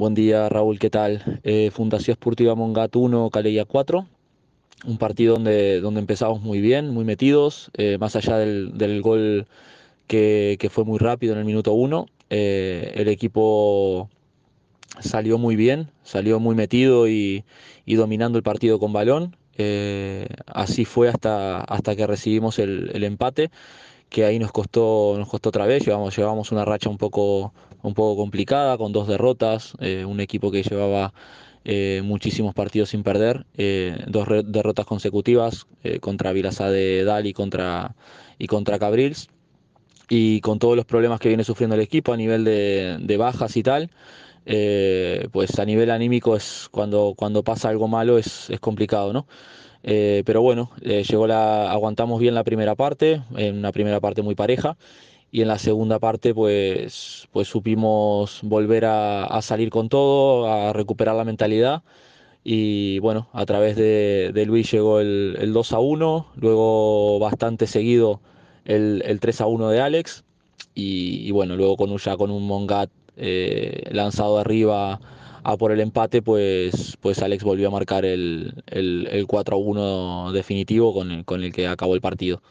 Buen día, Raúl, ¿qué tal? Eh, Fundación Esportiva Mongat 1, Calella 4. Un partido donde, donde empezamos muy bien, muy metidos, eh, más allá del, gol que, fue muy rápido en el minuto 1. Eh, el equipo salió muy bien, salió muy metido y, dominando el partido con balón. así fue hasta, hasta que recibimos el, el empate que ahí nos costó, nos costó otra vez, llevamos, llevamos una racha un poco, un poco complicada, con dos derrotas, eh, un equipo que llevaba eh, muchísimos partidos sin perder, eh, dos derrotas consecutivas contra Vilasá de Dali contra, y contra Cabrils, y con todos los problemas que viene sufriendo el equipo a nivel de, de bajas y tal. Eh, pues a nivel anímico es cuando, cuando pasa algo malo es, es complicado, ¿no? Eh, pero bueno, eh, llegó la, aguantamos bien la primera parte, en una primera parte muy pareja, y en la segunda parte pues, pues supimos volver a, salir con todo, a recuperar la mentalidad, y bueno, a través de, de Luis llegó el, el, 2 a 1, luego bastante seguido el, el 3 a 1 de Alex, y, bueno, luego con ya con un Mongat eh, lanzado arriba a por el empate, pues, pues Alex volvió a marcar el, el, 4 a 1 definitivo con el, con el que acabó el partido.